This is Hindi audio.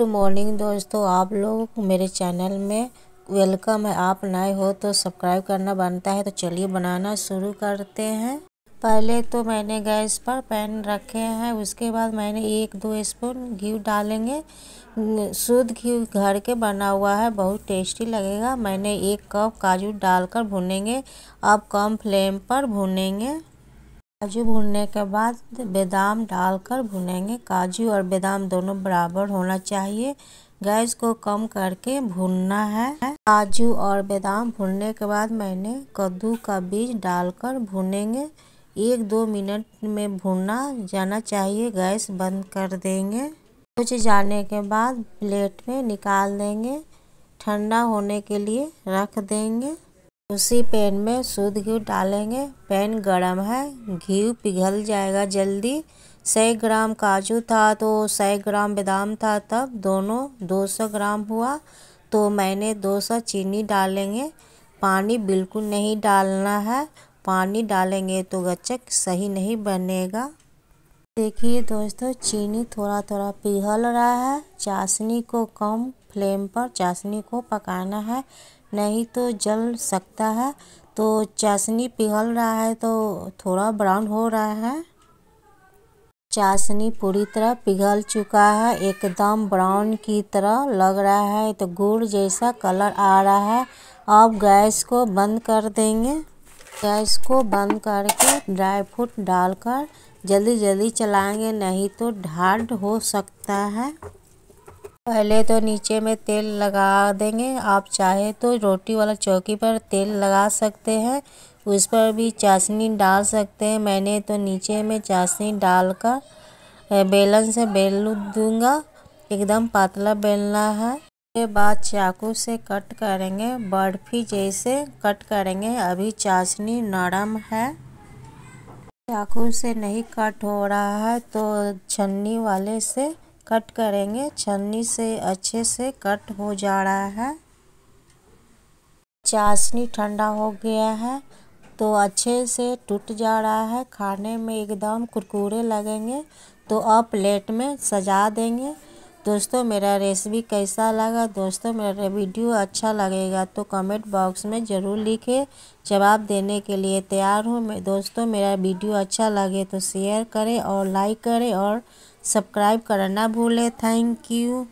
गुड मॉर्निंग दोस्तों आप लोग मेरे चैनल में वेलकम है आप नए हो तो सब्सक्राइब करना बनता है तो चलिए बनाना शुरू करते हैं पहले तो मैंने गैस पर पैन रखे हैं उसके बाद मैंने एक दो स्पून घी डालेंगे शुद्ध घी घर के बना हुआ है बहुत टेस्टी लगेगा मैंने एक कप काजू डालकर भुनेंगे अब कम फ्लेम पर भुनेंगे काजू भूनने के बाद बादाम डालकर भुनेंगे काजू और बादाम दोनों बराबर होना चाहिए गैस को कम करके भूनना है काजू और बादाम भूनने के बाद मैंने कद्दू का बीज डालकर भूनेंगे एक दो मिनट में भूनना जाना चाहिए गैस बंद कर देंगे कुछ जाने के बाद प्लेट में निकाल देंगे ठंडा होने के लिए रख देंगे उसी पैन में शुद्ध घी डालेंगे पैन गरम है घी पिघल जाएगा जल्दी सौ ग्राम काजू था तो सौ ग्राम बादाम था तब दोनों 200 ग्राम हुआ तो मैंने 200 चीनी डालेंगे पानी बिल्कुल नहीं डालना है पानी डालेंगे तो गच्चक सही नहीं बनेगा देखिए दोस्तों चीनी थोड़ा थोड़ा पिघल रहा है चाशनी को कम फ्लेम पर चाशनी को पकाना है नहीं तो जल सकता है तो चाशनी पिघल रहा है तो थोड़ा ब्राउन हो रहा है चाशनी पूरी तरह पिघल चुका है एकदम ब्राउन की तरह लग रहा है तो गुड़ जैसा कलर आ रहा है अब गैस को बंद कर देंगे गैस को बंद करके ड्राई फ्रूट डालकर जल्दी जल्दी चलाएंगे नहीं तो ढार्ड हो सकता है पहले तो नीचे में तेल लगा देंगे आप चाहे तो रोटी वाला चौकी पर तेल लगा सकते हैं उस पर भी चाशनी डाल सकते हैं मैंने तो नीचे में चाशनी डाल कर बेलन से बेल दूंगा एकदम पतला बेलना है उसके बाद चाकू से कट करेंगे बर्फी जैसे कट करेंगे अभी चाशनी नरम है चाकू से नहीं कट हो रहा है तो छन्नी वाले से कट करेंगे छन्नी से अच्छे से कट हो जा रहा है चाशनी ठंडा हो गया है तो अच्छे से टूट जा रहा है खाने में एकदम कुरकुरे लगेंगे तो अब प्लेट में सजा देंगे दोस्तों मेरा रेसिपी कैसा लगा दोस्तों मेरा वीडियो अच्छा लगेगा तो कमेंट बॉक्स में ज़रूर लिखें जवाब देने के लिए तैयार हूँ मैं दोस्तों मेरा वीडियो अच्छा लगे तो शेयर करें और लाइक करें और सब्सक्राइब करना ना भूलें थैंक यू